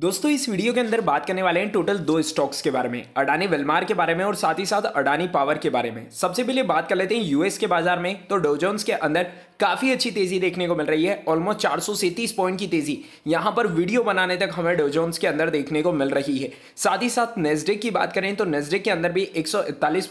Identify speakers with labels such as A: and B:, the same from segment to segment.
A: दोस्तों इस वीडियो के अंदर बात करने वाले हैं टोटल दो स्टॉक्स के बारे में अडानी वेलमार के बारे में और साथ ही साथ अडानी पावर के बारे में सबसे पहले बात कर लेते हैं यूएस के बाजार में तो डोजोन्स के अंदर काफ़ी अच्छी तेज़ी देखने को मिल रही है ऑलमोस्ट चार पॉइंट की तेज़ी यहाँ पर वीडियो बनाने तक हमें डोजोन्स के अंदर देखने को मिल रही है साथ ही साथ नेस्डेक की बात करें तो नेस्डेक के अंदर भी एक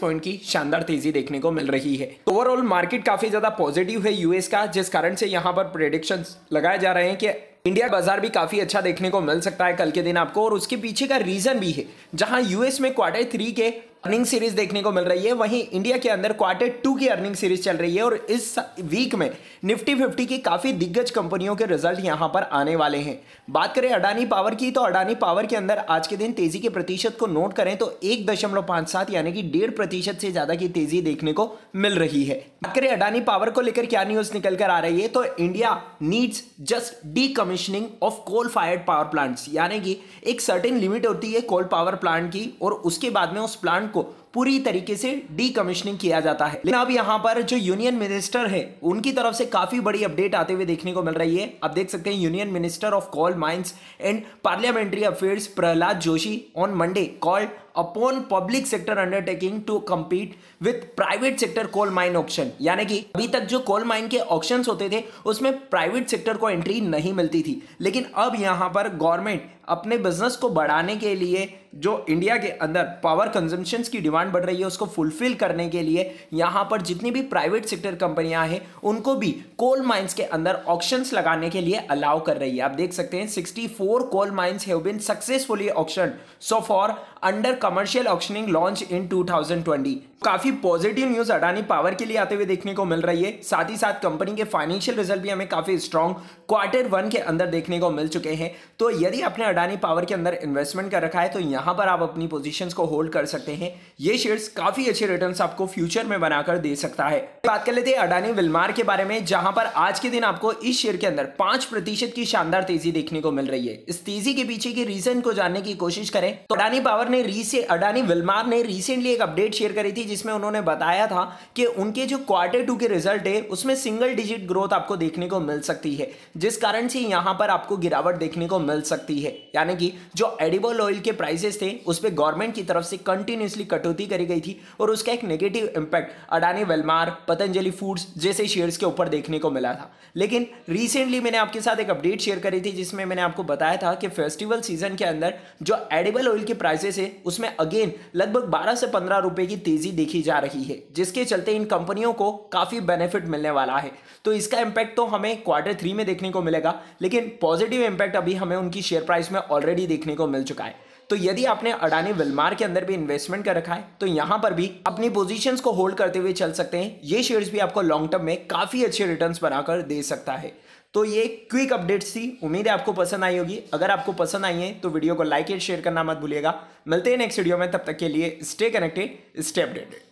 A: पॉइंट की शानदार तेज़ी देखने को मिल रही है ओवरऑल मार्केट काफ़ी ज़्यादा पॉजिटिव है यूएस का जिस कारण से यहाँ पर प्रेडिक्शन लगाए जा रहे हैं कि इंडिया बाजार भी काफी अच्छा देखने को मिल सकता है कल के दिन आपको और उसके पीछे का रीजन भी है जहां यूएस में क्वार्टर थ्री के अर्निंग सीरीज देखने को मिल रही है वहीं इंडिया के अंदर क्वार्टर टू की अर्निंग सीरीज चल रही है और इस वीक में निफ्टी फिफ्टी की काफ़ी दिग्गज कंपनियों के रिजल्ट यहां पर आने वाले हैं बात करें अडानी पावर की तो अडानी पावर के अंदर आज के दिन तेजी के प्रतिशत को नोट करें तो एक दशमलव पांच सात यानी कि डेढ़ प्रतिशत से ज़्यादा की तेजी देखने को मिल रही है बात करें अडानी पावर को लेकर क्या न्यूज़ निकल कर आ रही है तो India needs just decommissioning of coal fired power plants यानी कि एक सर्टेन लिमिट होती है कोल पावर प्लांट की और उसके बाद में उस प्लांट 個 पूरी तरीके से डीकमिशनिंग किया जाता है लेकिन अब यहाँ पर जो यूनियन मिनिस्टर है उनकी तरफ से काफी बड़ी अपडेट आते हुए देखने को मिल रही है आप देख सकते हैं union minister of coal mines and parliamentary affairs Pralhad Joshi on Monday call upon public sector undertaking to compete with private sector coal mine auction यानी कि अभी तक जो कोल माइन के ऑप्शन होते थे उसमें प्राइवेट सेक्टर को एंट्री नहीं मिलती थी लेकिन अब यहाँ पर गवर्नमेंट अपने बिजनेस को बढ़ाने के लिए जो इंडिया के अंदर पावर कंजम्पशन की डिमांड डिमांड बढ़ रही है उसको फुलफिल करने के लिए यहाँ पर जितनी भी प्राइवेट सेक्टर कंपनियाँ हैं उनको भी कोल माइंस के अंदर ऑप्शन लगाने के लिए अलाउ कर रही है आप देख सकते हैं sixty four coal mines have been successfully auction so far under commercial auctioning launch in 2020 काफी पॉजिटिव न्यूज अडानी पावर के लिए आते हुए देखने को मिल रही है साथ ही साथ कंपनी के फाइनेंशियल रिजल्ट भी हमें काफी स्ट्रॉन्ग क्वार्टर वन के अंदर देखने को मिल चुके हैं तो यदि आपने अडानी पावर के अंदर इन्वेस्टमेंट कर रखा है तो यहां पर आप अपनी पोजिशन को होल्ड कर सकते हैं ये ये शेयर्स काफी अच्छे रिटर्न्स आपको फ्यूचर में बनाकर दे सकता है बात कर लेते हैं अडानी विलमार के बारे में जहां पर आज के दिन आपको इस शेयर के अंदर पांच प्रतिशत की शानदार तेजी देखने को मिल रही है इस तेजी के पीछे के रीजन को जानने की कोशिश करें तो अडानी पावर ने रीसे अडानी विलमार ने रिसेंटली एक अपडेट शेयर करी थी जिसमें उन्होंने बताया था कि उनके जो क्वार्टर टू के रिजल्ट है उसमें सिंगल डिजिट ग्रोथ आपको देखने को मिल सकती है जिस कारण से यहाँ पर आपको गिरावट देखने को मिल सकती है यानी कि जो एडिबल ऑयल के प्राइसेस थे उस पर गवर्नमेंट की तरफ से कंटिन्यूसली कटौती गलती करी गई थी और उसका एक negative impact Adani Wilmar Patanjali foods जैसे शेयर्स के ऊपर देखने को मिला था लेकिन रिसेंटली मैंने आपके साथ एक अपडेट शेयर करी थी जिसमें मैंने आपको बताया था कि फेस्टिवल सीजन के अंदर जो एडिबल ऑयल की प्राइसेस है उसमें अगेन लगभग बारह से पंद्रह रुपए की तेजी देखी जा रही है जिसके चलते इन कंपनियों को काफी बेनिफिट मिलने वाला है तो इसका इम्पैक्ट तो हमें क्वार्टर थ्री में देखने को मिलेगा लेकिन पॉजिटिव इम्पैक्ट अभी हमें उनकी शेयर प्राइस में ऑलरेडी देखने को मिल चुका है तो यदि आपने अडानी विलमार के अंदर भी इन्वेस्टमेंट कर रखा है तो यहां पर भी अपनी पोजीशन को होल्ड करते हुए चल सकते हैं ये शेयर भी आपको लॉन्ग टर्म में काफी अच्छे रिटर्न बनाकर दे सकता है तो ये क्विक अपडेट्स थी उम्मीद है आपको पसंद आई होगी अगर आपको पसंद आई है तो वीडियो को लाइक एंड शेयर करना मत भूलिएगा मिलते हैं नेक्स्ट वीडियो में तब तक के लिए स्टे कनेक्टेड स्टे अपडेटेड